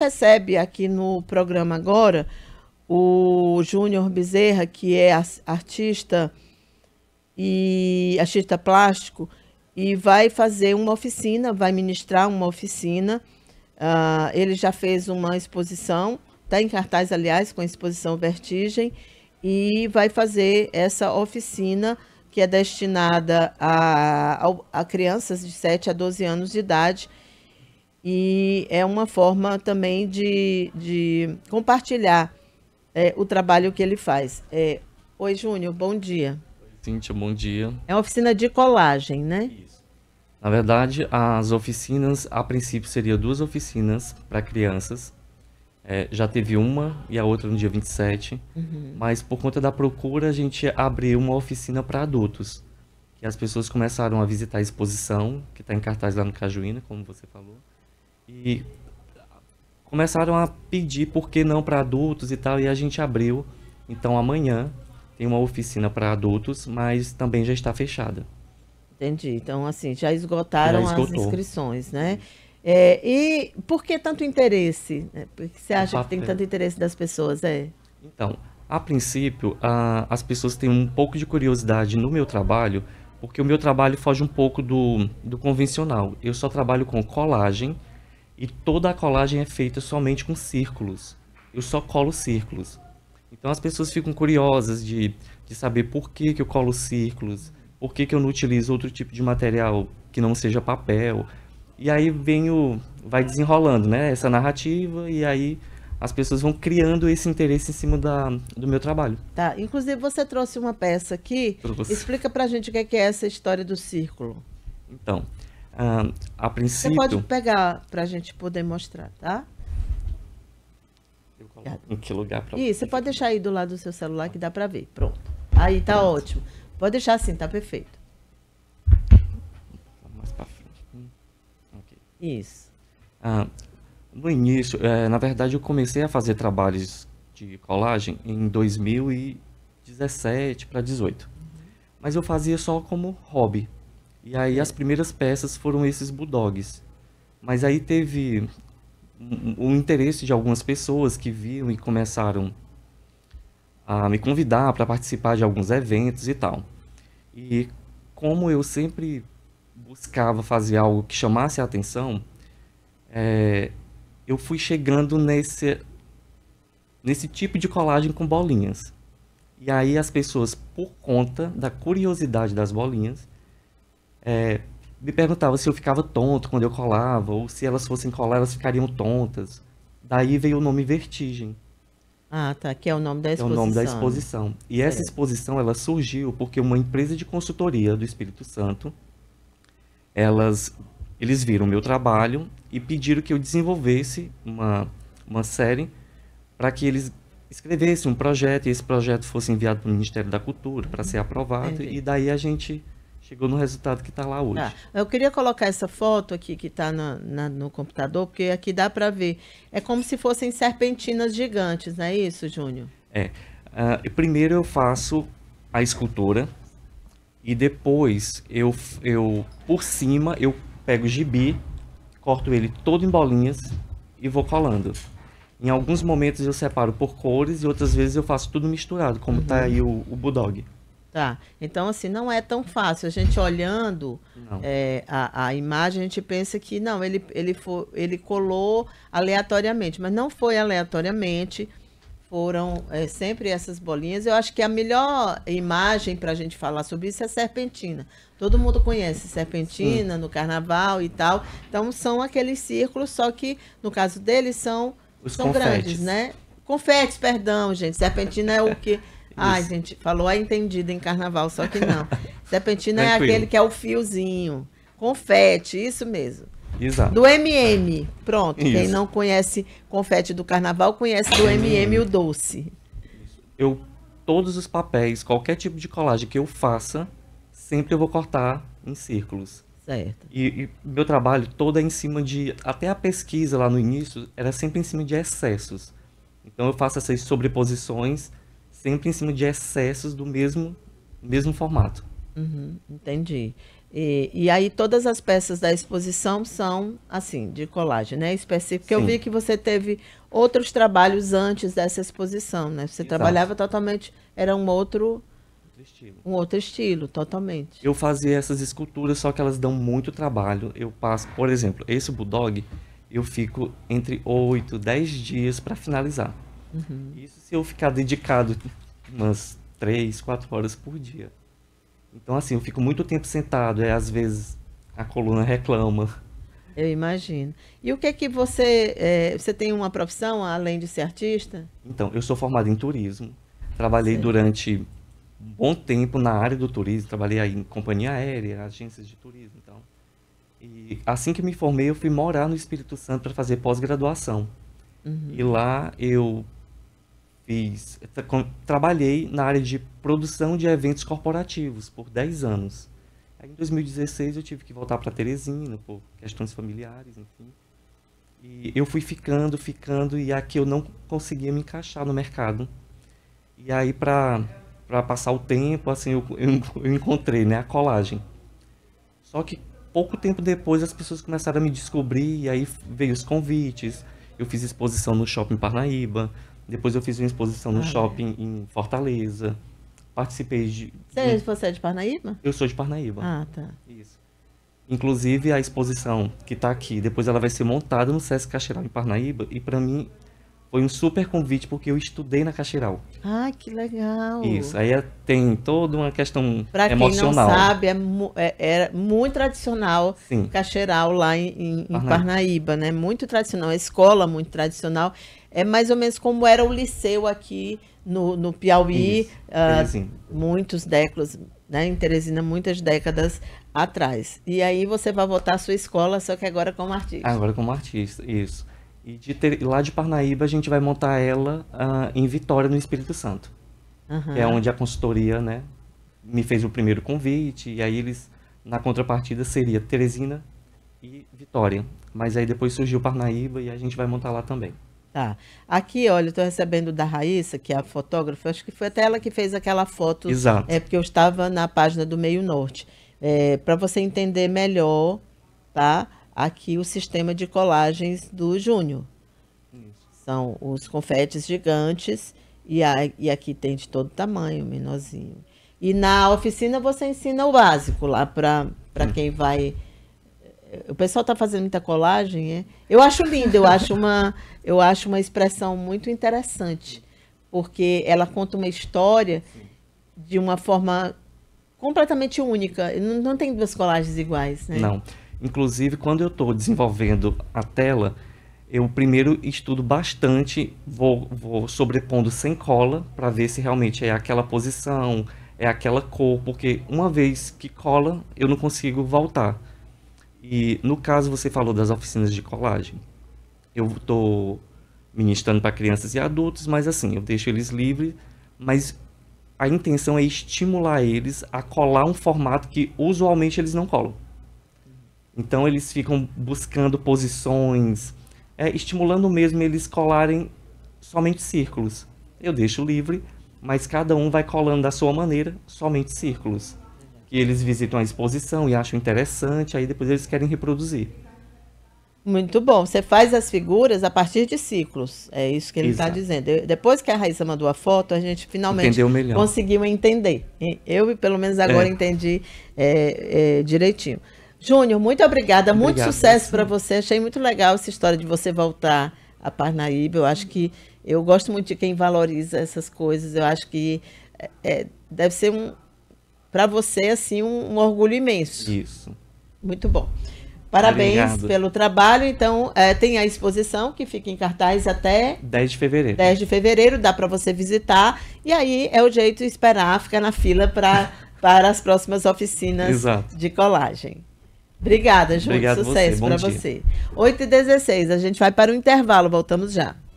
recebe aqui no programa agora o Júnior Bezerra, que é artista e artista plástico, e vai fazer uma oficina, vai ministrar uma oficina. Uh, ele já fez uma exposição, está em cartaz, aliás, com a exposição Vertigem, e vai fazer essa oficina que é destinada a, a, a crianças de 7 a 12 anos de idade e é uma forma também de, de compartilhar é, o trabalho que ele faz. É, Oi, Júnior, bom dia. Oi, Cíntia, bom dia. É uma oficina de colagem, né? Isso. Na verdade, as oficinas, a princípio, seria duas oficinas para crianças. É, já teve uma e a outra no dia 27. Uhum. Mas por conta da procura, a gente abriu uma oficina para adultos. E as pessoas começaram a visitar a exposição, que está em cartaz lá no Cajuína, como você falou. E começaram a pedir por que não para adultos e tal, e a gente abriu. Então amanhã tem uma oficina para adultos, mas também já está fechada. Entendi. Então, assim, já esgotaram já as inscrições, né? É, e por que tanto interesse? Né? Por que você acha que tem tanto interesse das pessoas? É. Então, a princípio, a, as pessoas têm um pouco de curiosidade no meu trabalho, porque o meu trabalho foge um pouco do, do convencional. Eu só trabalho com colagem, e toda a colagem é feita somente com círculos. Eu só colo círculos. Então as pessoas ficam curiosas de, de saber por que, que eu colo círculos, por que, que eu não utilizo outro tipo de material que não seja papel. E aí vem o, vai desenrolando né, essa narrativa e aí as pessoas vão criando esse interesse em cima da, do meu trabalho. Tá, inclusive você trouxe uma peça aqui. Trouxe. Explica pra gente o que é, que é essa história do círculo. Então, ah, a princípio... Você pode pegar para a gente poder mostrar, tá? Em que lugar? Isso, você pode deixar aí do lado do seu celular que dá para ver. Pronto. Aí tá Pronto. ótimo. Pode deixar assim, tá perfeito. Tá mais para frente. Okay. Isso. Ah, no início, é, na verdade, eu comecei a fazer trabalhos de colagem em 2017 para 2018, Uhum. Mas eu fazia só como hobby. E aí é. as primeiras peças foram esses bulldogs. Mas aí teve o um, um interesse de algumas pessoas que viram e começaram a me convidar para participar de alguns eventos e tal. E como eu sempre buscava fazer algo que chamasse a atenção, é, eu fui chegando nesse, nesse tipo de colagem com bolinhas. E aí as pessoas, por conta da curiosidade das bolinhas, é, me perguntava se eu ficava tonto quando eu colava, ou se elas fossem colar, elas ficariam tontas. Daí veio o nome Vertigem. Ah, tá, que é o nome da exposição. É o nome da exposição. E essa exposição, ela surgiu porque uma empresa de consultoria do Espírito Santo, elas, eles viram meu trabalho e pediram que eu desenvolvesse uma, uma série para que eles escrevessem um projeto e esse projeto fosse enviado para o Ministério da Cultura para ser uhum. aprovado. Entendi. E daí a gente chegou no resultado que está lá hoje. Ah, eu queria colocar essa foto aqui que está no computador, porque aqui dá para ver. É como se fossem serpentinas gigantes, não é isso, Júnior? É. Uh, primeiro eu faço a escultura e depois eu, eu por cima eu pego o gibi, corto ele todo em bolinhas e vou colando. Em alguns momentos eu separo por cores e outras vezes eu faço tudo misturado, como está uhum. aí o, o Bulldog. Tá. Então, assim, não é tão fácil. A gente olhando é, a, a imagem, a gente pensa que não, ele, ele, for, ele colou aleatoriamente, mas não foi aleatoriamente. Foram é, sempre essas bolinhas. Eu acho que a melhor imagem para a gente falar sobre isso é serpentina. Todo mundo conhece serpentina Sim. no carnaval e tal. Então, são aqueles círculos, só que no caso deles são, Os são confetes. grandes, né? Confetes, perdão, gente. Serpentina é o que. Ah, gente, falou a ah, entendida em carnaval, só que não. Serpentina é aquele que é o fiozinho. Confete, isso mesmo. Exato. Do MM. Pronto. Isso. Quem não conhece confete do carnaval, conhece do MM o doce. Eu, todos os papéis, qualquer tipo de colagem que eu faça, sempre eu vou cortar em círculos. Certo. E, e meu trabalho todo é em cima de. Até a pesquisa lá no início era sempre em cima de excessos. Então eu faço essas sobreposições sempre em cima de excessos do mesmo, mesmo formato. Uhum, entendi. E, e, aí todas as peças da exposição são assim, de colagem, né? Específico. Eu vi que você teve outros trabalhos antes dessa exposição, né? Você Exato. trabalhava totalmente, era um outro, outro estilo. um outro estilo, totalmente. Eu fazia essas esculturas, só que elas dão muito trabalho. Eu passo, por exemplo, esse bulldog, eu fico entre 8, 10 dias para finalizar. Uhum. Isso se eu ficar dedicado umas três, quatro horas por dia. Então, assim, eu fico muito tempo sentado, é às vezes a coluna reclama. Eu imagino. E o que é que você. É, você tem uma profissão além de ser artista? Então, eu sou formado em turismo. Trabalhei durante um bom tempo na área do turismo. Trabalhei aí em companhia aérea, agências de turismo. Então. E assim que me formei, eu fui morar no Espírito Santo para fazer pós-graduação. Uhum. E lá eu Fiz, trabalhei na área de produção de eventos corporativos por 10 anos. Aí, em 2016 eu tive que voltar para Teresina por questões familiares, enfim. E eu fui ficando, ficando e aqui eu não conseguia me encaixar no mercado. E aí para para passar o tempo, assim, eu, eu, eu encontrei, né, a colagem. Só que pouco tempo depois as pessoas começaram a me descobrir e aí veio os convites. Eu fiz exposição no Shopping Parnaíba, depois eu fiz uma exposição no ah, shopping é. em Fortaleza. Participei de. Você, é, você é de Parnaíba? Eu sou de Parnaíba. Ah, tá. Isso. Inclusive a exposição que está aqui, depois ela vai ser montada no Sesc Cacheral em Parnaíba. E para mim foi um super convite porque eu estudei na Cacheral. Ah, que legal! Isso, aí é, tem toda uma questão pra emocional. Pra quem não sabe, é, é era é, é muito tradicional Sim. Caxiral lá em, em, Parnaíba. Parnaíba, né? Muito tradicional, a escola muito tradicional é mais ou menos como era o liceu aqui no, no Piauí, Isso, uh, muitos décadas, né, em Teresina, muitas décadas atrás. E aí você vai votar a sua escola, só que agora como artista. Agora como artista, isso. E de ter, lá de Parnaíba a gente vai montar ela uh, em Vitória, no Espírito Santo. Uhum. é onde a consultoria, né, me fez o primeiro convite, e aí eles, na contrapartida, seria Teresina e Vitória. Mas aí depois surgiu Parnaíba e a gente vai montar lá também. Tá. Aqui, olha, estou recebendo da Raíssa, que é a fotógrafa, acho que foi até ela que fez aquela foto. Exato. É porque eu estava na página do Meio Norte. É, Para você entender melhor, tá? Aqui o sistema de colagens do Júnior. São os confetes gigantes e, a, e aqui tem de todo tamanho, menorzinho. E na oficina você ensina o básico lá para hum. quem vai o pessoal está fazendo muita colagem, é? Eu acho lindo, eu acho uma, eu acho uma expressão muito interessante, porque ela conta uma história de uma forma completamente única. Não, não tem duas colagens iguais, né? Não. Inclusive, quando eu estou desenvolvendo a tela, eu primeiro estudo bastante, vou, vou sobrepondo sem cola para ver se realmente é aquela posição, é aquela cor, porque uma vez que cola, eu não consigo voltar. E no caso você falou das oficinas de colagem. Eu estou ministrando para crianças e adultos, mas assim, eu deixo eles livres, mas a intenção é estimular eles a colar um formato que usualmente eles não colam. Então eles ficam buscando posições, é, estimulando mesmo eles colarem somente círculos. Eu deixo livre, mas cada um vai colando da sua maneira somente círculos que eles visitam a exposição e acham interessante, aí depois eles querem reproduzir. Muito bom. Você faz as figuras a partir de ciclos. É isso que ele está dizendo. depois que a Raíssa mandou a foto, a gente finalmente conseguiu entender. Eu, pelo menos agora, é. entendi é, é, direitinho. Júnior, muito obrigada. Obrigado, muito sucesso para você. Achei muito legal essa história de você voltar a Parnaíba. Eu acho que eu gosto muito de quem valoriza essas coisas. Eu acho que é, é, deve ser um, para você, assim, um, um, orgulho imenso. Isso. Muito bom. Parabéns Obrigado. pelo trabalho. Então, é, tem a exposição que fica em cartaz até 10 de fevereiro. 10 de fevereiro, dá para você visitar. E aí é o jeito de esperar, ficar na fila pra, para as próximas oficinas Exato. de colagem. Obrigada, Júlio. Sucesso para você. você. 8h16, a gente vai para o intervalo, voltamos já.